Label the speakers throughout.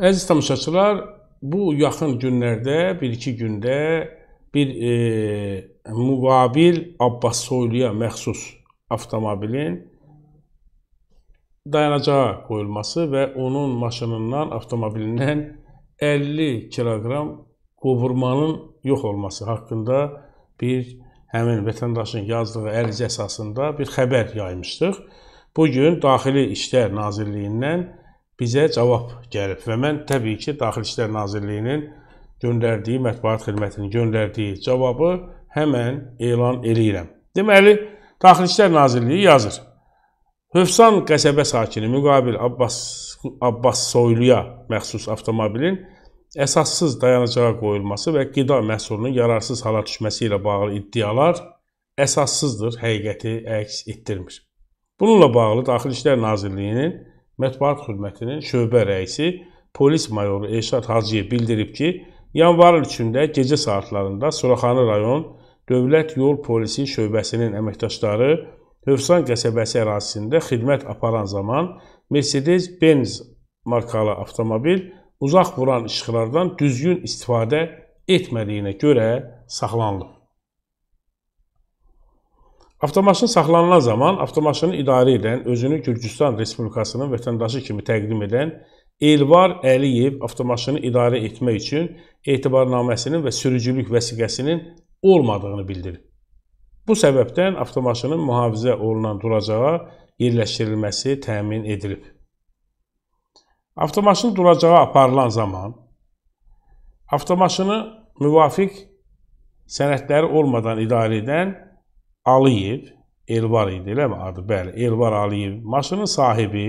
Speaker 1: Əziz tamaşaçılar, bu yaxın günlərdə, bir-iki gündə bir e, müvabil Abbas Soyluya məxsus avtomobilin dayanacağa qoyulması və onun maşınından, avtomobilindən 50 kiloqram qovurmanın yox olması haqqında bir həmin vətəndaşın yazdığı ərizə əsasında bir xəbər yaymışdıq. Bu gün Daxili İşlər Nazirliyindən bizə cavab gəlib və mən təbii ki, Daxili İşlər Nazirliyinin göndərdiyi, mətbuat xidmətinin göndərdiyi cavabı həmən elan eləyirəm. Deməli, Daxili İşlər Nazirliyi yazır. Hövsan qəsəbə sakini müqabil Abbas, Abbas Soyluya məxsus avtomobilin əsassız dayanacağa qoyulması və qida məhsulunun yararsız hala düşməsi ilə bağlı iddialar əsassızdır, həqiqəti əks etdirmir. Bununla bağlı Daxili İşlər Nazirliyinin Mətbuat xidmətinin şöbə rəisi polis mayoru Elşad Hacıyev bildirib ki, yanvarın 3-də gecə saatlarında Suraxanı rayon Dövlət Yol Polisi şöbəsinin əməkdaşları Hövsan qəsəbəsi ərazisində xidmət aparan zaman Mercedes-Benz markalı avtomobil uzaq vuran işıqlardan düzgün istifadə etmədiyinə görə saxlanılıb. Avtomaşın saxlanılan zaman avtomaşını idarə edən, özünü Gürcüstan Respublikasının vətəndaşı kimi təqdim edən Elvar Əliyev avtomaşını idarə etmək üçün etibarnaməsinin və sürücülük vəsiqəsinin olmadığını bildirib. Bu səbəbdən avtomaşının mühafizə olunan duracağa yerləşdirilməsi təmin edilib. Avtomaşın duracağa aparılan zaman avtomaşını müvafiq sənədləri olmadan idarə edən Aliyev, Elvar idi, eləmi adı? Bəli, Elvar Aliyev. Maşının sahibi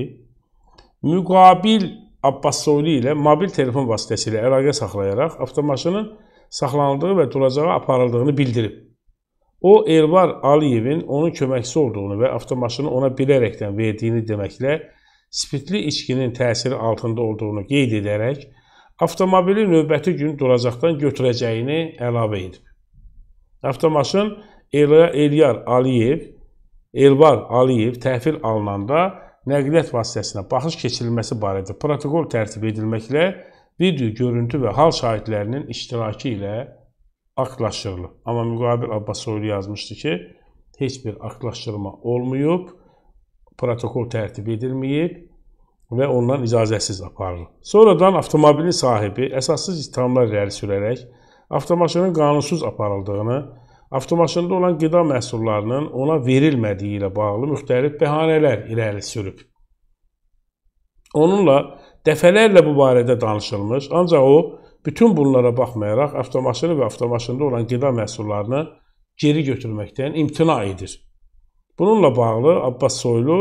Speaker 1: müqabil Abbasovli ilə mobil telefon vasitəsilə əlaqə saxlayaraq avtomaşının saxlanıldığı və duracağa aparıldığını bildirib. O, Elvar Aliyevin onun köməkçisi olduğunu və avtomaşını ona bilərəkdən verdiyini deməklə spirtli içkinin təsiri altında olduğunu qeyd edərək avtomobili növbəti gün duracaqdan götürəcəyini əlavə edib. Avtomaşın Elyar Aliyev, Elvar Aliyev təhvil alınanda nəqliyyat vasitəsinə baxış keçirilməsi barədə protokol tərtib edilməklə video görüntü və hal şahidlərinin iştirakı ilə aktlaşdırılıb. Amma müqabil Abbasoylu yazmışdı ki, heç bir aktlaşdırma olmayıb, protokol tərtib edilməyib və ondan icazəsiz aparılıb. Sonradan avtomobilin sahibi əsassız ittihamlar irəli sürərək avtomaşının qanunsuz aparıldığını avtomaşında olan qida məhsullarının ona verilmədiyi ilə bağlı müxtəlif bəhanələr irəli sürüb. Onunla dəfələrlə bu barədə danışılmış, ancaq o bütün bunlara baxmayaraq avtomaşını və avtomaşında olan qida məhsullarını geri götürməkdən imtina edir. Bununla bağlı Abbas Soylu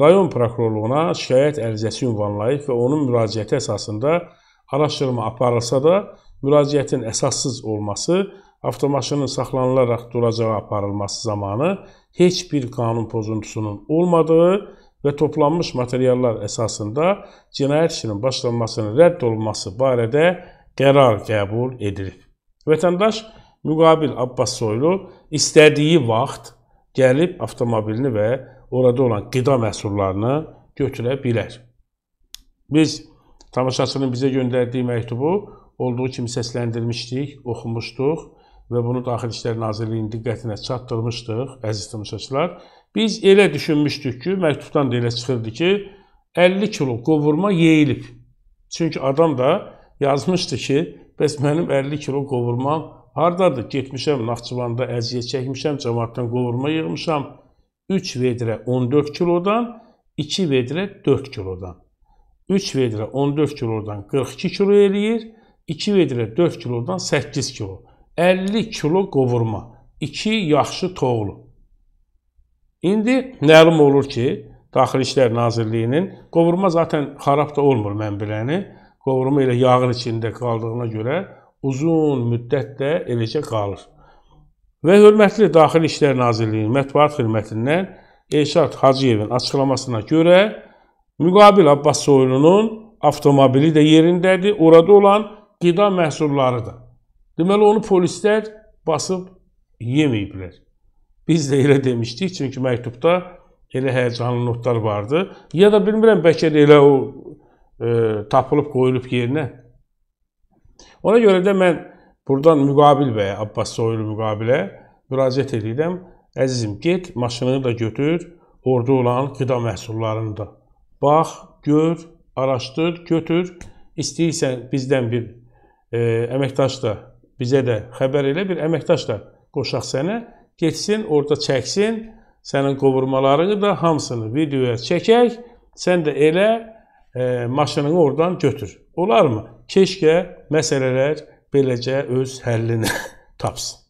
Speaker 1: rayon prokurorluğuna şikayət ərizəsi ünvanlayıb və onun müraciəti əsasında araşdırma aparılsa da müraciətin əsassız olması avtomaşının saxlanılaraq duracağa aparılması zamanı heç bir qanun pozuntusunun olmadığı və toplanmış materiallar əsasında cinayət işinin başlanmasının rədd olunması barədə qərar qəbul edilib. Vətəndaş müqabil Abbas Soylu istədiyi vaxt gəlib avtomobilini və orada olan qida məhsullarını götürə bilər. Biz tamaşaçının bizə göndərdiyi məktubu olduğu kimi səsləndirmişdik, oxumuşduq və bunu Daxili İşlər Nazirliyinin diqqətinə çatdırmışdıq, əziz tamaşaçılar. Biz elə düşünmüşdük ki, məktubdan da elə çıxırdı ki, 50 kilo qovurma yeyilib. Çünki adam da yazmışdı ki, bəs mənim 50 kilo qovurmam hardadır? Getmişəm Naxçıvanda əziyyət çəkmişəm, cəmaatdan qovurma yığmışam. 3 vedrə 14 kilodan, 2 vedrə 4 kilodan. 3 vedrə 14 kilodan 42 kilo eləyir, 2 vedrə 4 kilodan 8 kilo. 50 kilo qovurma, 2 yaxşı toğlu. İndi məlum olur ki, Daxili İşlər Nazirliyinin qovurma zaten xarab da olmur mən biləni. Qovurma elə yağın içində qaldığına görə uzun müddət də eləcə qalır. Və hörmətli Daxili İşlər Nazirliyinin mətbuat xidmətindən Elşad Hacıyevin açıqlamasına görə müqabil Abbas Soylu'nun avtomobili də yerindədir, orada olan qida məhsulları da. Deməli onu polislər basıb yeməyiblər. Biz də elə demişdik, çünki məktubda elə həyəcanlı notlar vardı. Ya da bilmirəm bəlkə də elə o e, tapılıb qoyulub yerinə. Ona görə də mən buradan Müqabil bəyə, Abbas Soylu Müqabilə müraciət edirəm. Əzizim, get, maşını da götür, orada olan qida məhsullarını da. Bax, gör, araşdır, götür. İstəyirsən bizdən bir e, əməkdaş da bizə də xəbər elə bir əməkdaş da qoşaq sənə, getsin, orada çəksin, sənin qovurmalarını da hamısını videoya çəkək, sən də elə e, maşınını oradan götür. Olarmı? Keşkə məsələlər beləcə öz həllini tapsın.